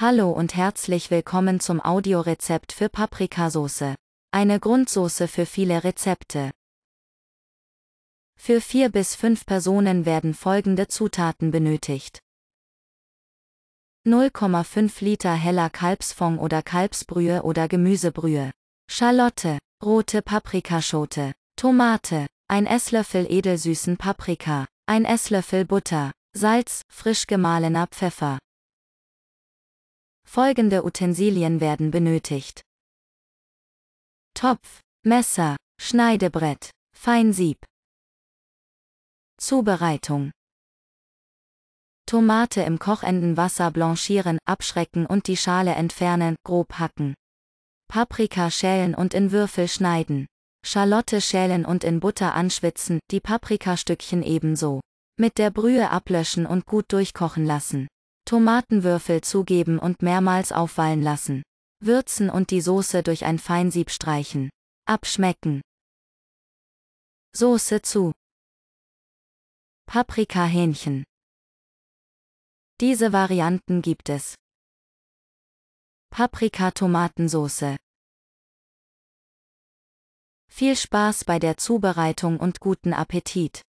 Hallo und herzlich willkommen zum Audiorezept für Paprikasauce. Eine Grundsoße für viele Rezepte. Für vier bis fünf Personen werden folgende Zutaten benötigt. 0,5 Liter heller Kalbsfond oder Kalbsbrühe oder Gemüsebrühe. Schalotte, rote Paprikaschote, Tomate, ein Esslöffel edelsüßen Paprika, ein Esslöffel Butter, Salz, frisch gemahlener Pfeffer, Folgende Utensilien werden benötigt. Topf, Messer, Schneidebrett, Feinsieb. Zubereitung. Tomate im kochenden Wasser blanchieren, abschrecken und die Schale entfernen, grob hacken. Paprika schälen und in Würfel schneiden. Schalotte schälen und in Butter anschwitzen, die Paprikastückchen ebenso. Mit der Brühe ablöschen und gut durchkochen lassen. Tomatenwürfel zugeben und mehrmals aufwallen lassen. Würzen und die Soße durch ein Feinsieb streichen. Abschmecken. Soße zu. Paprikahähnchen. Diese Varianten gibt es. Paprika-Tomatensoße. Viel Spaß bei der Zubereitung und guten Appetit!